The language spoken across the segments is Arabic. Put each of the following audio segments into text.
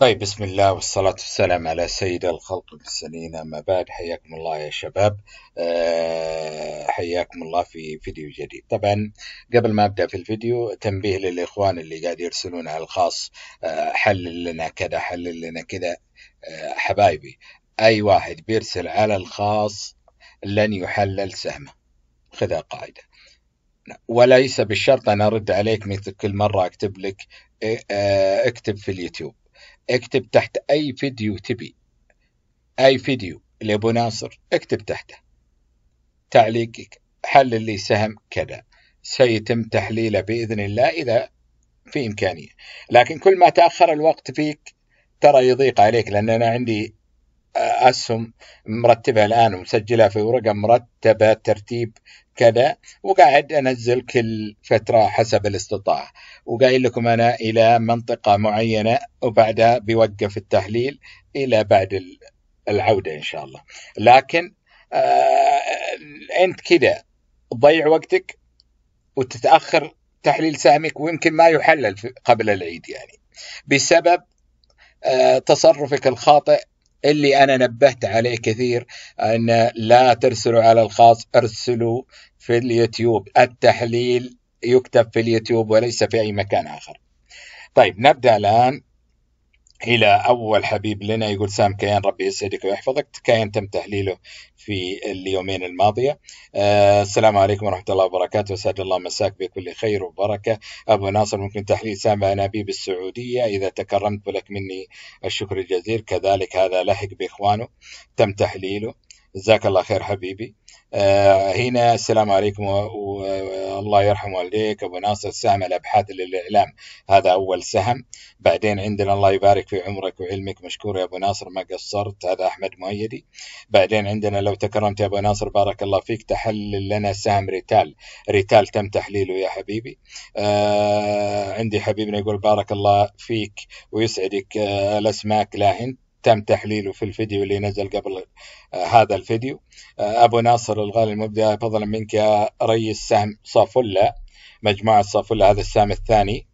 طيب بسم الله والصلاة والسلام على سيد الخلق والسنين أما بعد حياكم الله يا شباب آه، حياكم الله في فيديو جديد طبعا قبل ما أبدأ في الفيديو تنبيه للإخوان اللي قاعد يرسلون على الخاص آه، حل حلل لنا كذا حلل لنا كذا آه، حبايبي أي واحد بيرسل على الخاص لن يحلل سهمه خذها قاعدة وليس بالشرط أنا أرد عليك مثل كل مرة أكتب لك اكتب في اليوتيوب اكتب تحت اي فيديو تبي اي فيديو لابو ناصر اكتب تحته تعليقك حل اللي سهم كذا سيتم تحليله باذن الله اذا في امكانيه لكن كل ما تاخر الوقت فيك ترى يضيق عليك لان انا عندي اسهم مرتبها الان ومسجلها في ورقه مرتبه ترتيب كذا وقاعد انزل كل فتره حسب الاستطاعه وقايل لكم انا الى منطقه معينه وبعدها بيوقف التحليل الى بعد العوده ان شاء الله لكن آه انت كذا تضيع وقتك وتتاخر تحليل سهمك ويمكن ما يحلل قبل العيد يعني بسبب آه، تصرفك الخاطئ اللي أنا نبهت عليه كثير أن لا ترسلوا على الخاص ارسلوا في اليوتيوب التحليل يكتب في اليوتيوب وليس في أي مكان آخر طيب نبدأ الآن إلى أول حبيب لنا يقول سام كيان ربي يسعدك ويحفظك كيان تم تحليله في اليومين الماضية آه السلام عليكم ورحمة الله وبركاته اسعد الله مساك بكل خير وبركة أبو ناصر ممكن تحليل سام أنابيب السعودية إذا تكرمت لك مني الشكر الجزيل كذلك هذا لحق بإخوانه تم تحليله جزاك الله خير حبيبي آه هنا السلام عليكم والله يرحم والديك ابو ناصر سهم الابحاث للاعلام هذا اول سهم بعدين عندنا الله يبارك في عمرك وعلمك مشكور يا ابو ناصر ما قصرت هذا احمد مؤيدي بعدين عندنا لو تكرمت يا ابو ناصر بارك الله فيك تحلل لنا سهم ريتال ريتال تم تحليله يا حبيبي آه عندي حبيبنا يقول بارك الله فيك ويسعدك آه الاسماك لا هند تم تحليله في الفيديو اللي نزل قبل آه، هذا الفيديو آه، أبو ناصر الغالي المبدع فضلا منك يا ريس سهم صافولا مجموعة صافولا هذا السهم الثاني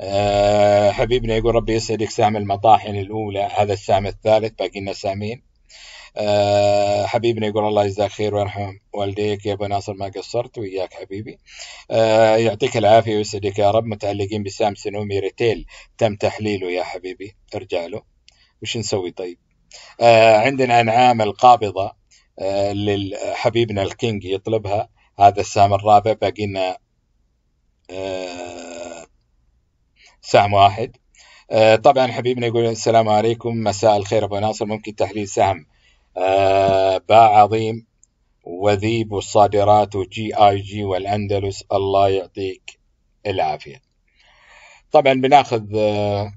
آه، حبيبنا يقول ربي يسعدك سهم المطاحن الأولى هذا السهم الثالث باقي لنا سامين حبيبنا يقول الله يجزاك خير ويرحم والديك يا ابو ناصر ما قصرت وياك حبيبي يعطيك العافيه ويسعدك يا رب متعلقين بسام سنومي ريتيل تم تحليله يا حبيبي ارجع له وش نسوي طيب آه عندنا انعام القابضه آه لحبيبنا الكينج يطلبها هذا السهم الرابع باقي لنا آه سهم واحد آه طبعا حبيبنا يقول السلام عليكم مساء الخير ابو ناصر ممكن تحليل سهم آه باع عظيم وذيب والصادرات وجي اي جي والاندلس الله يعطيك العافيه طبعا بناخذ آه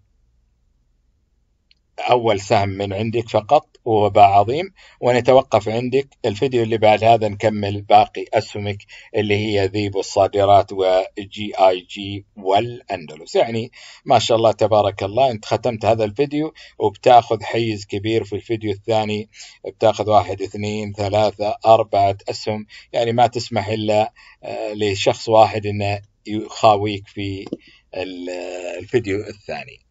أول سهم من عندك فقط وهو باع عظيم ونتوقف عندك الفيديو اللي بعد هذا نكمل باقي أسهمك اللي هي ذيب الصادرات وجي آي جي والأندلس يعني ما شاء الله تبارك الله أنت ختمت هذا الفيديو وبتاخذ حيز كبير في الفيديو الثاني بتاخذ واحد اثنين ثلاثة أربعة أسهم يعني ما تسمح إلا آه، لشخص واحد أنه يخاويك في الفيديو الثاني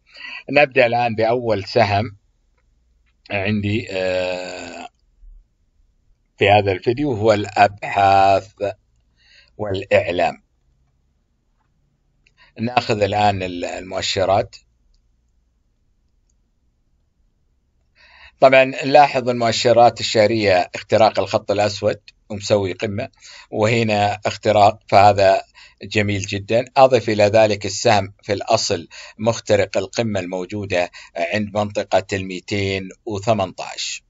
نبدأ الآن بأول سهم عندي آه، في هذا الفيديو هو الأبحاث والإعلام ناخذ الآن المؤشرات طبعا نلاحظ المؤشرات الشهرية اختراق الخط الأسود ومسوي قمة وهنا اختراق فهذا جميل جدا أضف إلى ذلك السهم في الأصل مخترق القمة الموجودة عند منطقة الميتين 218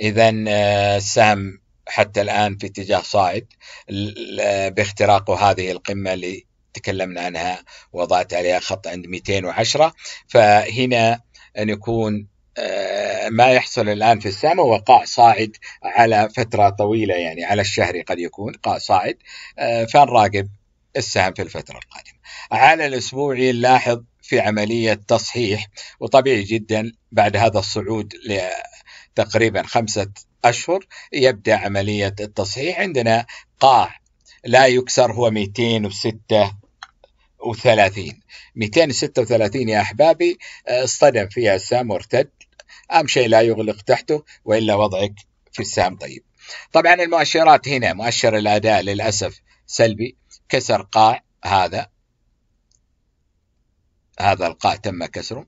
إذا آه، السهم حتى الآن في اتجاه صاعد آه، باختراق هذه القمة اللي تكلمنا عنها وضعت عليها خط عند 210 فهنا أن يكون آه، ما يحصل الآن في السهم هو قاع صاعد على فترة طويلة يعني على الشهر قد يكون قاع صاعد فنراقب السهم في الفترة القادمة على الأسبوعي نلاحظ في عملية تصحيح وطبيعي جدا بعد هذا الصعود لتقريبا خمسة أشهر يبدأ عملية التصحيح عندنا قاع لا يكسر هو 236 236 يا أحبابي اصطدم فيها السهم وارتد أهم شيء لا يغلق تحته وإلا وضعك في السهم طيب طبعا المؤشرات هنا مؤشر الأداء للأسف سلبي كسر قاع هذا هذا القاع تم كسره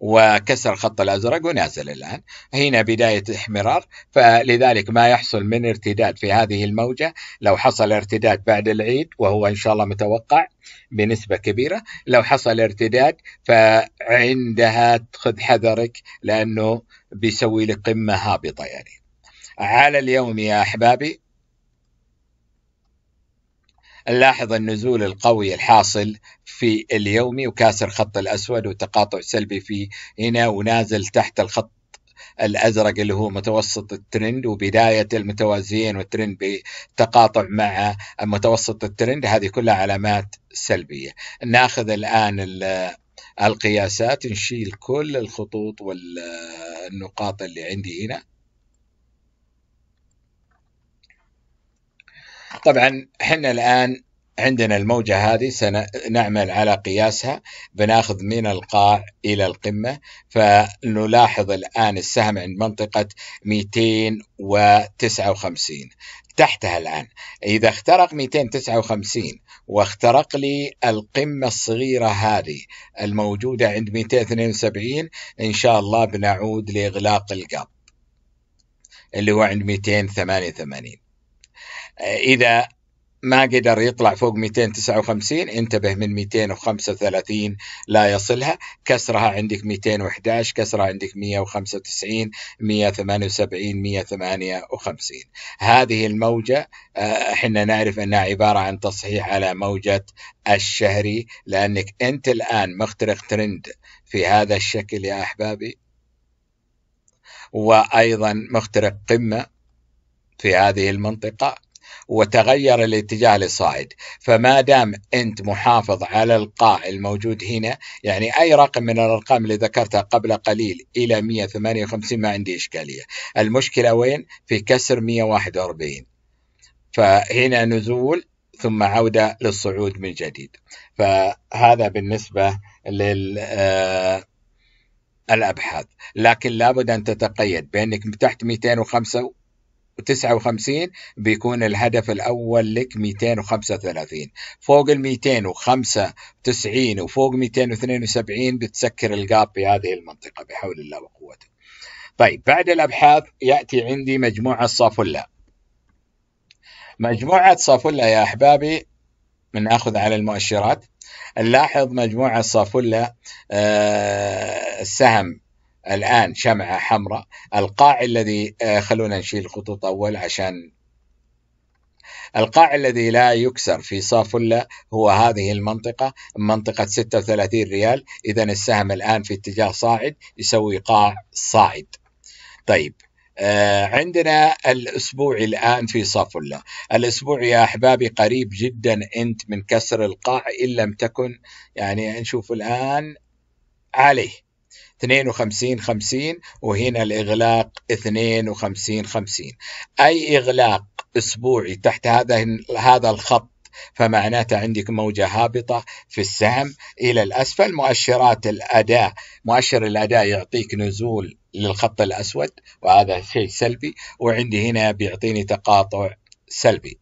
وكسر الخط الازرق ونازل الان هنا بدايه احمرار فلذلك ما يحصل من ارتداد في هذه الموجه لو حصل ارتداد بعد العيد وهو ان شاء الله متوقع بنسبه كبيره لو حصل ارتداد فعندها خذ حذرك لانه بيسوي لك قمه هابطه يعني على اليوم يا احبابي نلاحظ النزول القوي الحاصل في اليومي وكاسر خط الأسود وتقاطع سلبي في هنا ونازل تحت الخط الازرق اللي هو متوسط الترند وبدايه المتوازيين والترند بتقاطع مع متوسط الترند هذه كلها علامات سلبيه. ناخذ الان القياسات نشيل كل الخطوط والنقاط اللي عندي هنا. طبعا احنا الان عندنا الموجة هذه سنعمل على قياسها بناخذ من القاع إلى القمة فنلاحظ الآن السهم عند منطقة 259 تحتها الآن إذا اخترق 259 واخترق لي القمة الصغيرة هذه الموجودة عند 272 إن شاء الله بنعود لإغلاق القاب اللي هو عند 288 آه، اذا ما قدر يطلع فوق 259 انتبه من 235 لا يصلها كسرها عندك 211 كسرها عندك 195 178 158 هذه الموجة آه، احنا نعرف انها عبارة عن تصحيح على موجة الشهري لانك انت الان مخترق ترند في هذا الشكل يا احبابي وايضا مخترق قمة في هذه المنطقة وتغير الاتجاه للصاعد فما دام أنت محافظ على القاع الموجود هنا يعني أي رقم من الأرقام اللي ذكرتها قبل قليل إلى 158 ما عندي إشكالية المشكلة وين؟ في كسر 141 فهنا نزول ثم عودة للصعود من جديد فهذا بالنسبة لل آه، الابحاث لكن لابد ان تتقيد بانك تحت 205 59 بيكون الهدف الأول لك 235 فوق ال 295 وفوق 272 بتسكر في بهذه المنطقة بحول الله وقوته طيب بعد الأبحاث يأتي عندي مجموعة صافلة مجموعة صافلة يا أحبابي بناخذ على المؤشرات نلاحظ مجموعة صافلة آه، السهم الآن شمعة حمراء القاع الذي آه، خلونا نشيل الخطوط أول عشان القاع الذي لا يكسر في صافلة هو هذه المنطقة منطقة 36 ريال إذا السهم الآن في اتجاه صاعد يسوي قاع صاعد طيب آه، عندنا الأسبوع الآن في صافلة الأسبوع يا أحبابي قريب جدا أنت من كسر القاع إن لم تكن يعني نشوف الآن عليه 52 50 وهنا الإغلاق 52 50 أي إغلاق أسبوعي تحت هذا هذا الخط فمعناته عندك موجة هابطة في السهم إلى الأسفل مؤشرات الأداء مؤشر الأداء يعطيك نزول للخط الأسود وهذا شيء سلبي وعندي هنا بيعطيني تقاطع سلبي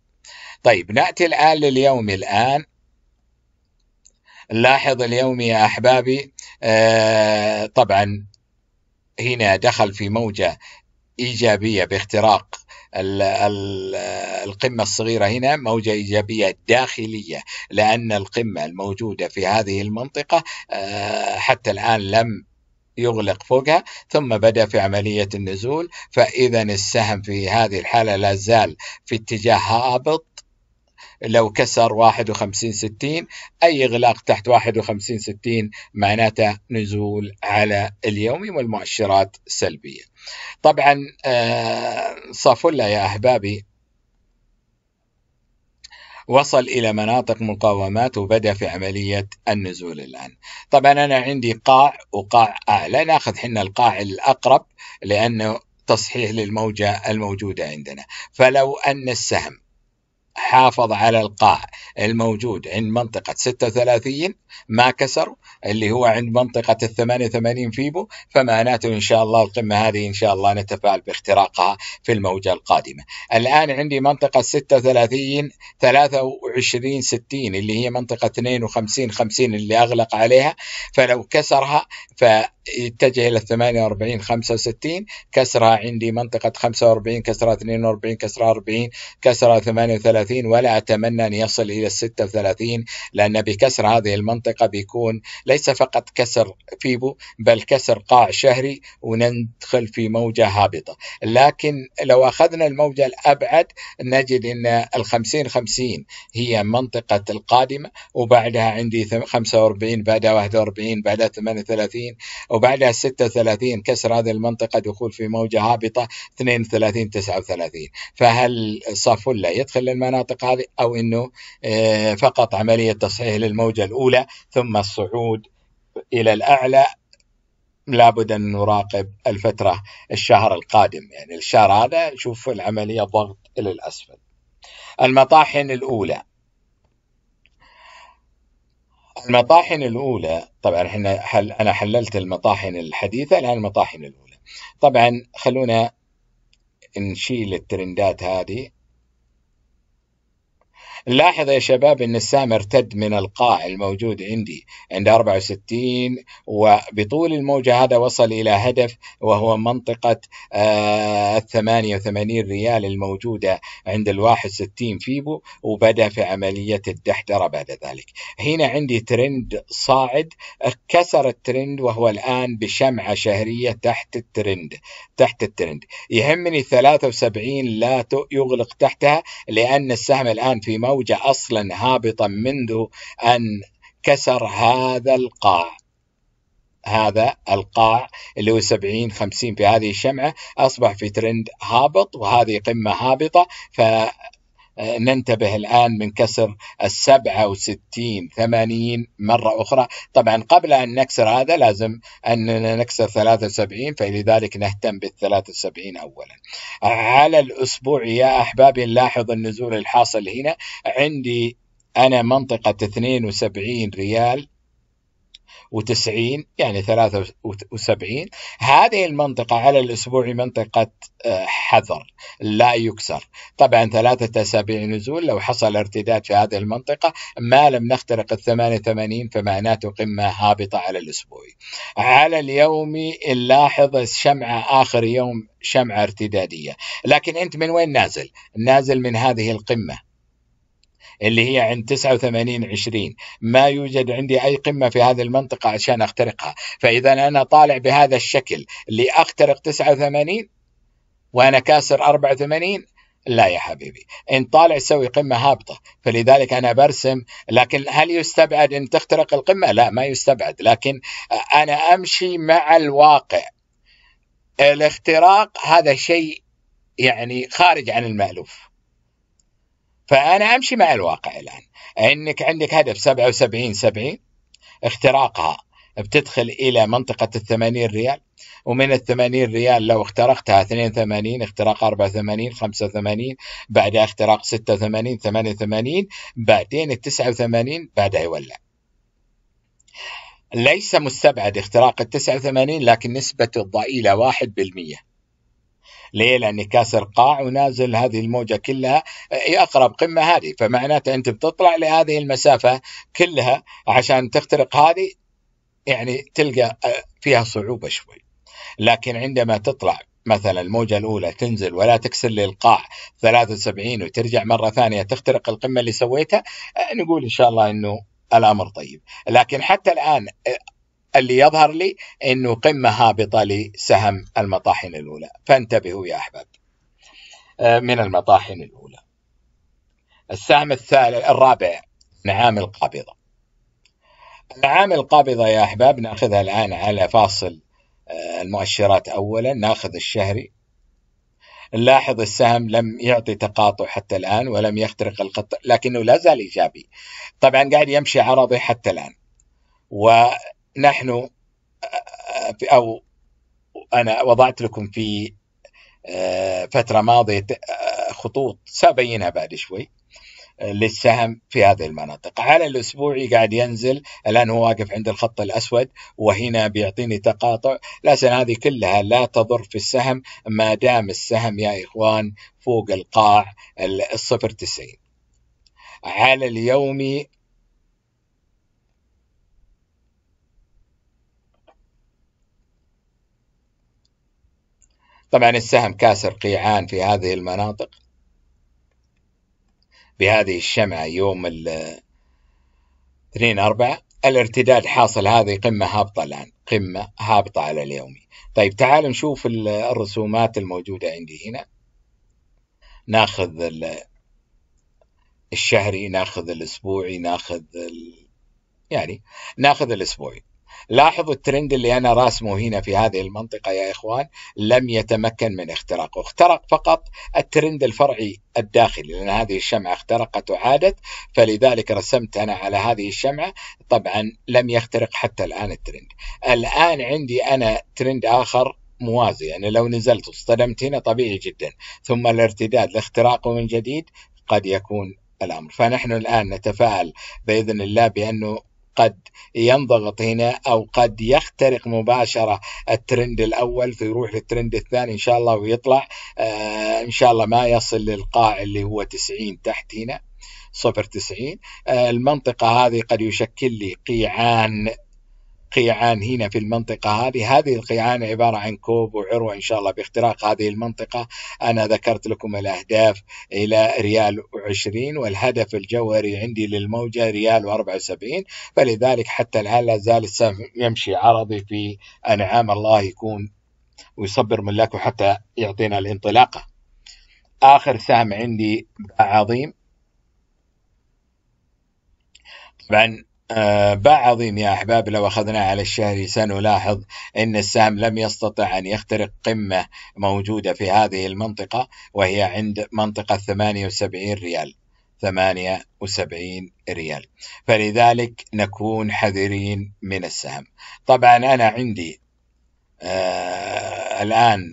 طيب نأتي الآن لليوم الآن نلاحظ اليوم يا أحبابي آه، طبعا هنا دخل في موجة إيجابية باختراق القمة الصغيرة هنا موجة إيجابية داخلية لأن القمة الموجودة في هذه المنطقة آه، حتى الآن لم يغلق فوقها ثم بدأ في عملية النزول فإذا السهم في هذه الحالة لا زال في اتجاه هابط لو كسر 51 60 اي اغلاق تحت 51 60 معناته نزول على اليومي والمؤشرات سلبيه طبعا آه، صافولا يا احبابي وصل إلى مناطق مقاومات وبدأ في عملية النزول الآن طبعا أنا عندي قاع وقاع أعلى ناخذ حنا القاع الأقرب لأنه تصحيح للموجة الموجودة عندنا فلو أن السهم حافظ على القاع الموجود عند منطقة 36 ما كسر اللي هو عند منطقة ال 88 فيبو فمعناته إن شاء الله القمة هذه إن شاء الله نتفائل باختراقها في الموجة القادمة الآن عندي منطقة 36 23 60 اللي هي منطقة 52 50 اللي أغلق عليها فلو كسرها ف يتجه الى 48 65 كسرها عندي منطقه 45 كسرها 42 كسرها 40 كسرها 38 35 ولا أتمنى أن يصل إلى 36 لأن بكسر هذه المنطقة بيكون ليس فقط كسر فيبو بل كسر قاع شهري وندخل في موجة هابطة لكن لو أخذنا الموجة الأبعد نجد أن ال 50 50 هي منطقة القادمة وبعدها عندي 45 بعدها 41 بعدها 38 وبعدها 36 كسر هذه المنطقة دخول في موجة هابطة 32 39 فهل صافولا يدخل المناطق المناطق هذه او انه آه، فقط عمليه تصحيح للموجه الاولى ثم الصعود الى الاعلى لابد ان نراقب الفتره الشهر القادم يعني الشهر هذا نشوف العمليه ضغط الى الاسفل. المطاحن الاولى المطاحن الاولى طبعا احنا حل انا حللت المطاحن الحديثه الان المطاحن الاولى. طبعا خلونا نشيل الترندات هذه نلاحظ يا شباب أن السهم ارتد من القاع الموجود عندي عند 64 وبطول الموجة هذا وصل إلى هدف وهو منطقة آه 88 ريال الموجودة عند ال 61 فيبو وبدأ في عملية الدحدرة بعد ذلك هنا عندي ترند صاعد كسر الترند وهو الآن بشمعة شهرية تحت الترند تحت الترند يهمني 73 لا يغلق تحتها لأن السهم الآن في موجة الموجة أصلا هابطا منذ أن كسر هذا القاع هذا القاع اللي هو 70 50 في هذه الشمعة أصبح في ترند هابط وهذه قمة هابطة ف آه، ننتبه الآن من كسر السبعة وستين ثمانين مرة أخرى طبعا قبل أن نكسر هذا لازم أن نكسر ثلاثة وسبعين فلذلك نهتم بالثلاثة وسبعين أولا على الأسبوع يا أحبابي نلاحظ النزول الحاصل هنا عندي أنا منطقة 72 ريال وتسعين يعني ثلاثة وسبعين هذه المنطقة على الأسبوع منطقة آه، حذر لا يكسر طبعا ثلاثة أسابيع نزول لو حصل ارتداد في هذه المنطقة ما لم نخترق الثمانية ثمانين فمعناته قمة هابطة على الأسبوع على اليومي نلاحظ الشمعة آخر يوم شمعة ارتدادية لكن أنت من وين نازل نازل من هذه القمة اللي هي عند 89 20 ما يوجد عندي أي قمة في هذه المنطقة عشان أخترقها فإذا أنا طالع بهذا الشكل لأخترق 89 وأنا كاسر 84 لا يا حبيبي ان طالع تسوي قمة هابطة فلذلك أنا برسم لكن هل يستبعد أن تخترق القمة لا ما يستبعد لكن أنا أمشي مع الواقع الاختراق هذا شيء يعني خارج عن المألوف فانا امشي مع الواقع الان انك عندك هدف 77 70 اختراقها بتدخل الى منطقه ال 80 ريال ومن ال 80 ريال لو اخترقتها 82 اختراق 84 85 بعدها اختراق 86 88 بعدين ال 89 بعدها يولع ليس مستبعد اختراق ال 89 لكن نسبته ضئيلة 1% ليه؟ لأن كاسر قاع ونازل هذه الموجة كلها أقرب قمة هذه فمعناته أنت بتطلع لهذه المسافة كلها عشان تخترق هذه يعني تلقى آه، فيها صعوبة شوي لكن عندما تطلع مثلا الموجة الأولى تنزل ولا تكسر لي القاع 73 وترجع مرة ثانية تخترق القمة اللي سويتها آه، نقول إن شاء الله أنه الأمر طيب لكن حتى الآن آه، اللي يظهر لي أنه قمة هابطة لسهم المطاحن الأولى فانتبهوا يا أحباب آه، من المطاحن الأولى السهم الثالث الرابع نعام القابضة نعام القابضة يا أحباب ناخذها الآن على فاصل آه، المؤشرات أولا ناخذ الشهري نلاحظ السهم لم يعطي تقاطع حتى الآن ولم يخترق القطر لكنه لا زال إيجابي طبعا قاعد يمشي عرضي حتى الآن نحن آه، أو أنا وضعت لكم في آه، فترة ماضية آه، خطوط سأبينها بعد شوي للسهم في هذه المناطق على الأسبوعي قاعد ينزل الآن هو واقف عند الخط الأسود وهنا بيعطيني تقاطع لكن هذه كلها لا تضر في السهم ما دام السهم يا إخوان فوق القاع الصفر تسعين على اليومي طبعا السهم كاسر قيعان في هذه المناطق بهذه الشمعة يوم ال 2 4 الارتداد حاصل هذه قمة هابطة الآن قمة هابطة على اليومي طيب تعال نشوف الرسومات الموجودة عندي هنا ناخذ الشهري ناخذ الأسبوعي ناخذ ال... يعني ناخذ الأسبوعي لاحظوا الترند اللي أنا راسمه هنا في هذه المنطقة يا إخوان لم يتمكن من اختراقه اخترق فقط الترند الفرعي الداخلي لأن هذه الشمعة اخترقت وعادت فلذلك رسمت أنا على هذه الشمعة طبعا لم يخترق حتى الآن الترند الآن عندي أنا ترند آخر موازي يعني لو نزلت واصطدمت هنا طبيعي جدا ثم الارتداد لاختراقه من جديد قد يكون الامر فنحن الان نتفائل باذن الله بانه قد ينضغط هنا او قد يخترق مباشره الترند الاول فيروح للترند الثاني ان شاء الله ويطلع آه، ان شاء الله ما يصل للقاع اللي هو 90 تحت هنا صفر 90 آه، المنطقة هذه قد يشكل لي قيعان قيعان هنا في المنطقة هذه هذه القيعان عبارة عن كوب وعروة إن شاء الله باختراق هذه المنطقة أنا ذكرت لكم الأهداف إلى ريال 20 والهدف الجوهري عندي للموجة ريال و74 فلذلك حتى الآن لا زال السهم يمشي عرضي في أنعام الله يكون ويصبر ملاكه حتى يعطينا الانطلاقة آخر سهم عندي عظيم طبعا آه، باع عظيم يا أحباب لو أخذنا على الشهر سنلاحظ أن السهم لم يستطع أن يخترق قمة موجودة في هذه المنطقة وهي عند منطقة 78 ريال 78 ريال فلذلك نكون حذرين من السهم طبعا أنا عندي آه الآن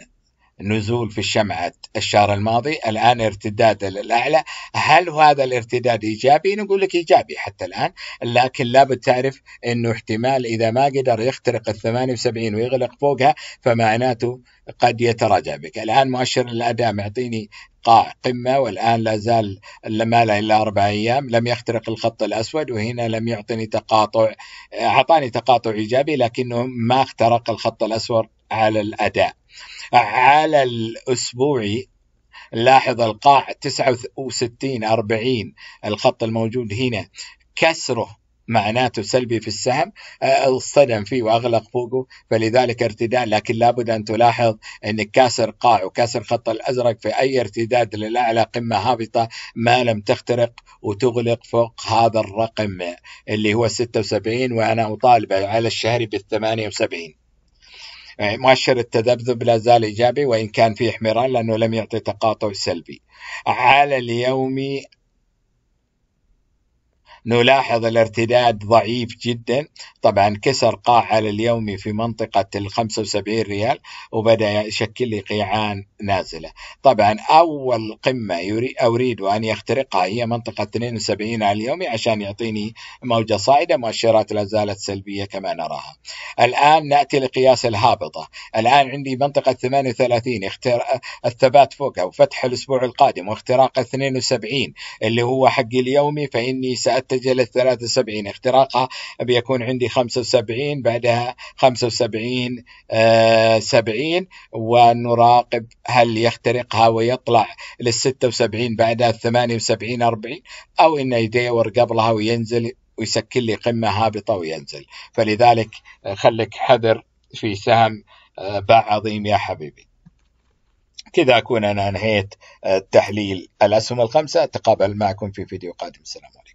نزول في الشمعة الشهر الماضي الآن ارتداد للأعلى هل هذا الارتداد إيجابي نقول لك إيجابي حتى الآن لكن لابد تعرف أنه احتمال إذا ما قدر يخترق ال 78 ويغلق فوقها فمعناته قد يتراجع بك الآن مؤشر الأداء معطيني قاع قمة والآن لا زال ما له إلا أربع أيام لم يخترق الخط الأسود وهنا لم يعطني تقاطع أعطاني تقاطع إيجابي لكنه ما اخترق الخط الأسود على الأداء على الأسبوعي لاحظ القاع 69 40 الخط الموجود هنا كسره معناته سلبي في السهم اصطدم آه، فيه واغلق فوقه فلذلك ارتداد لكن لابد ان تلاحظ انك كاسر قاع وكاسر خط الازرق في اي ارتداد للاعلى قمه هابطه ما لم تخترق وتغلق فوق هذا الرقم اللي هو 76 وانا اطالبه على الشهري بال 78 آه، مؤشر التذبذب لا زال إيجابي وإن كان فيه احمرار لأنه لم يعطي تقاطع سلبي على اليومي نلاحظ الارتداد ضعيف جدا طبعا كسر قاع على اليومي في منطقة ال 75 ريال وبدأ يشكل لي قيعان نازلة طبعا أول قمة أريد أن يخترقها هي منطقة 72 على اليومي عشان يعطيني موجة صاعدة مؤشرات لا زالت سلبية كما نراها الآن نأتي لقياس الهابطة الآن عندي منطقة 38 اختر... الثبات فوقها وفتح الأسبوع القادم واختراق 72 اللي هو حق اليومي فإني سأت تتجه لل 73 اختراقها بيكون عندي 75 بعدها 75 70 آه، ونراقب هل يخترقها ويطلع لل 76 بعدها 78 40 او انه يدور قبلها وينزل ويسكن لي قمه هابطه وينزل فلذلك آه، خليك حذر في سهم آه، باع عظيم يا حبيبي كذا أكون أنا أنهيت تحليل الأسهم الخمسة أتقابل معكم في فيديو قادم السلام عليكم